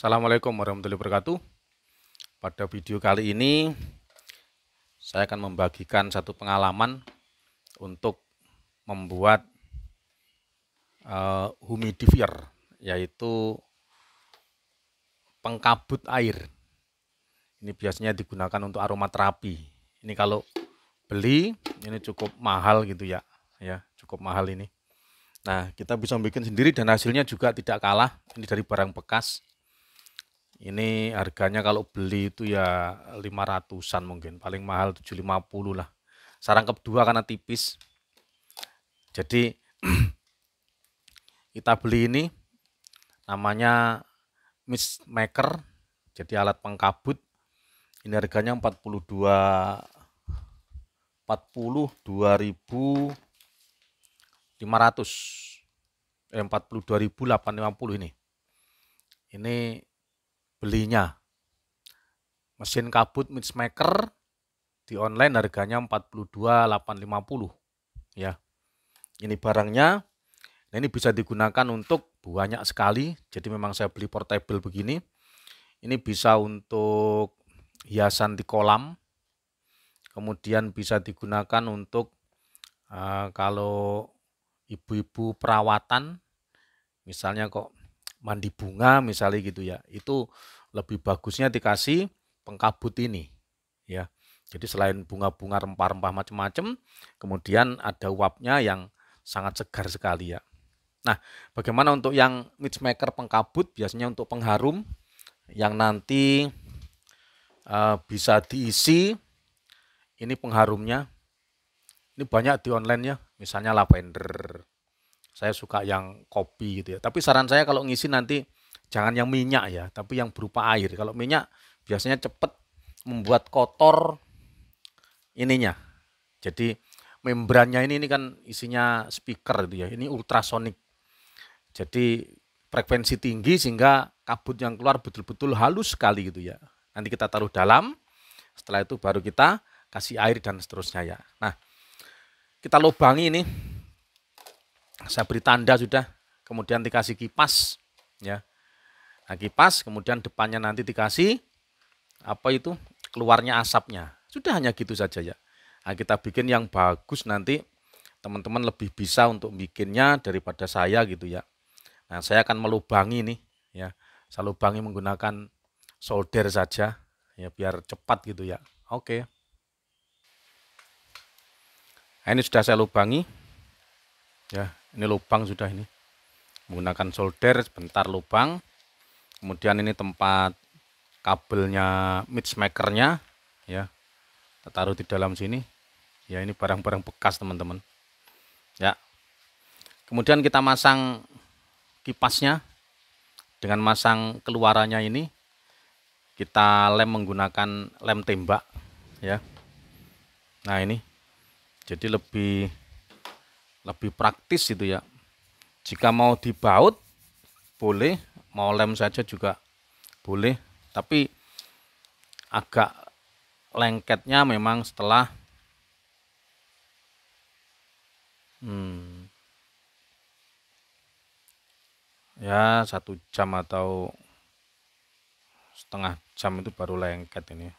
Assalamualaikum warahmatullahi wabarakatuh. Pada video kali ini saya akan membagikan satu pengalaman untuk membuat uh, humidifier yaitu pengkabut air. Ini biasanya digunakan untuk aromaterapi. Ini kalau beli ini cukup mahal gitu ya. Ya, cukup mahal ini. Nah, kita bisa bikin sendiri dan hasilnya juga tidak kalah. Ini dari barang bekas ini harganya kalau beli itu ya 500-an mungkin, paling mahal 750 lah. Sarang ke kedua karena tipis. Jadi kita beli ini namanya mist maker, jadi alat pengkabut. Ini harganya 42 42.500 eh 42.850 ini. Ini belinya. Mesin kabut Mixmaker di online harganya 42.850 ya. Ini barangnya. Nah, ini bisa digunakan untuk banyak sekali. Jadi memang saya beli portable begini. Ini bisa untuk hiasan di kolam. Kemudian bisa digunakan untuk uh, kalau ibu-ibu perawatan misalnya kok mandi bunga misalnya gitu ya. Itu lebih bagusnya dikasih pengkabut ini ya. Jadi selain bunga-bunga rempah-rempah macam-macam, kemudian ada uapnya yang sangat segar sekali ya. Nah, bagaimana untuk yang maker pengkabut biasanya untuk pengharum yang nanti uh, bisa diisi ini pengharumnya. Ini banyak di online ya, misalnya lavender, saya suka yang kopi gitu ya. Tapi saran saya kalau ngisi nanti jangan yang minyak ya, tapi yang berupa air. Kalau minyak biasanya cepat membuat kotor ininya. Jadi membrannya ini, ini kan isinya speaker gitu ya. Ini ultrasonik. Jadi frekuensi tinggi sehingga kabut yang keluar betul-betul halus sekali gitu ya. Nanti kita taruh dalam, setelah itu baru kita kasih air dan seterusnya ya. Nah, kita lubangi ini saya beri tanda sudah, kemudian dikasih kipas, ya. Nah, kipas, kemudian depannya nanti dikasih apa itu keluarnya asapnya. Sudah hanya gitu saja ya. Nah, kita bikin yang bagus nanti teman-teman lebih bisa untuk bikinnya daripada saya gitu ya. Nah, saya akan melubangi nih ya. Saya lubangi menggunakan solder saja ya biar cepat gitu ya. Oke. Nah, ini sudah saya lubangi. Ya, ini lubang sudah ini menggunakan solder sebentar lubang kemudian ini tempat kabelnya matchmakernya ya kita taruh di dalam sini ya ini barang-barang bekas teman-teman ya kemudian kita masang kipasnya dengan masang keluarannya ini kita lem menggunakan lem tembak ya nah ini jadi lebih lebih praktis itu ya jika mau dibaut boleh mau lem saja juga boleh tapi agak lengketnya memang setelah hmm, ya satu jam atau setengah jam itu baru lengket ini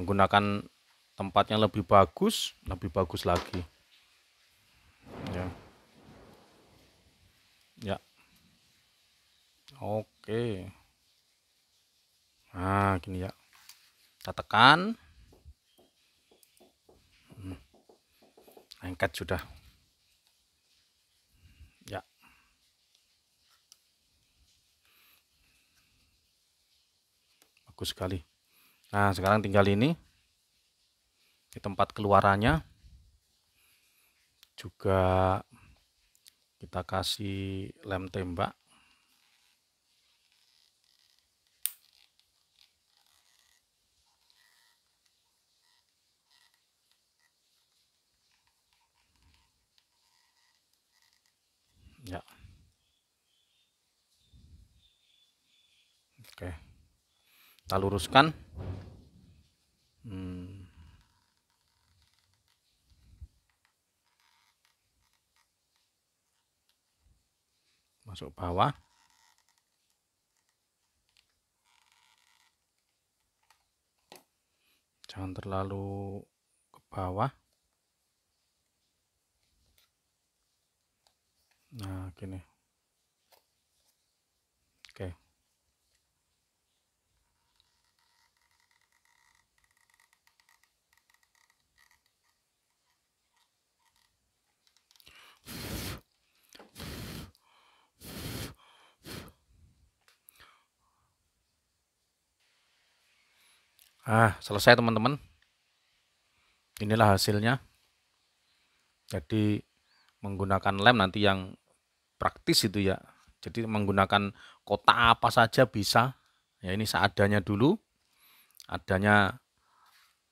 menggunakan tempat yang lebih bagus lebih bagus lagi ya ya oke nah gini ya kita tekan hmm. angkat sudah ya bagus sekali Nah, sekarang tinggal ini di tempat keluarannya juga kita kasih lem tembak. Ya. Oke. Kita luruskan. masuk bawah jangan terlalu ke bawah nah gini Ah, selesai teman-teman. Inilah hasilnya. Jadi menggunakan lem nanti yang praktis itu ya. Jadi menggunakan kotak apa saja bisa. Ya ini seadanya dulu. Adanya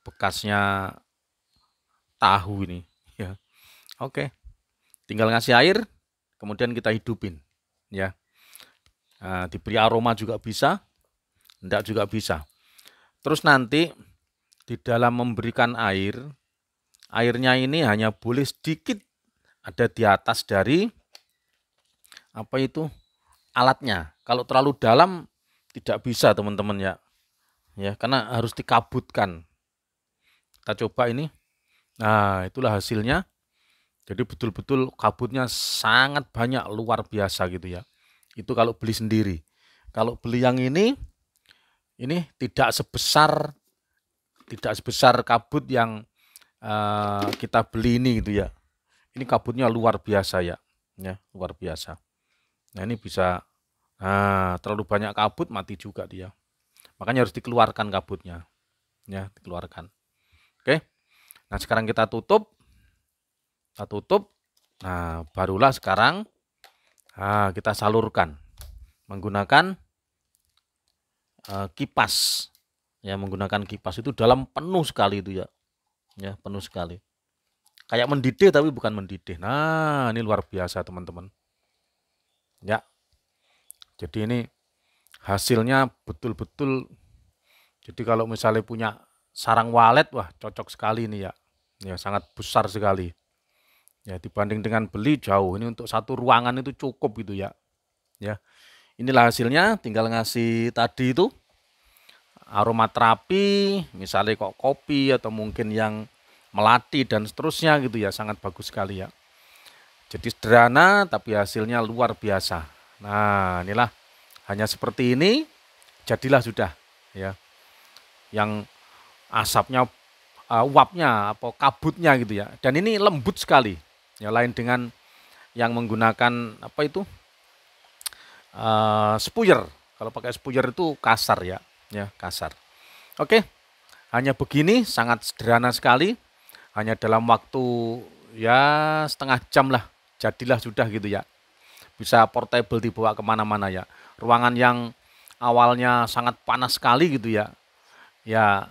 bekasnya tahu ini ya. Oke. Tinggal ngasih air, kemudian kita hidupin ya. Nah, diberi aroma juga bisa, enggak juga bisa. Terus nanti di dalam memberikan air, airnya ini hanya boleh sedikit ada di atas dari apa itu alatnya. Kalau terlalu dalam tidak bisa teman-teman ya. Ya, karena harus dikabutkan. Kita coba ini. Nah, itulah hasilnya. Jadi betul-betul kabutnya sangat banyak luar biasa gitu ya. Itu kalau beli sendiri. Kalau beli yang ini ini tidak sebesar tidak sebesar kabut yang uh, kita beli ini gitu ya. Ini kabutnya luar biasa ya, ya luar biasa. Nah ini bisa nah, terlalu banyak kabut mati juga dia. Makanya harus dikeluarkan kabutnya, ya dikeluarkan. Oke. Nah sekarang kita tutup, kita tutup. Nah barulah sekarang uh, kita salurkan menggunakan Eh, kipas ya menggunakan kipas itu dalam penuh sekali itu ya ya penuh sekali kayak mendidih tapi bukan mendidih nah ini luar biasa teman-teman ya jadi ini hasilnya betul-betul jadi kalau misalnya punya sarang walet wah cocok sekali ini ya ya sangat besar sekali ya dibanding dengan beli jauh ini untuk satu ruangan itu cukup gitu ya ya Inilah hasilnya, tinggal ngasih tadi itu aroma terapi misalnya kok kopi atau mungkin yang melati dan seterusnya gitu ya, sangat bagus sekali ya. Jadi sederhana tapi hasilnya luar biasa. Nah, inilah hanya seperti ini jadilah sudah ya. Yang asapnya uh, uapnya apa kabutnya gitu ya. Dan ini lembut sekali. Ya lain dengan yang menggunakan apa itu uh, spuyer. Kalau pakai spuyer itu kasar ya, ya kasar. Oke, hanya begini sangat sederhana sekali. Hanya dalam waktu ya setengah jam lah, jadilah sudah gitu ya. Bisa portable dibawa kemana-mana ya. Ruangan yang awalnya sangat panas sekali gitu ya, ya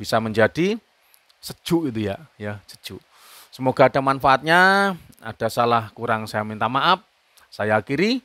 bisa menjadi sejuk itu ya, ya sejuk. Semoga ada manfaatnya. Ada salah kurang saya minta maaf. Saya akhiri.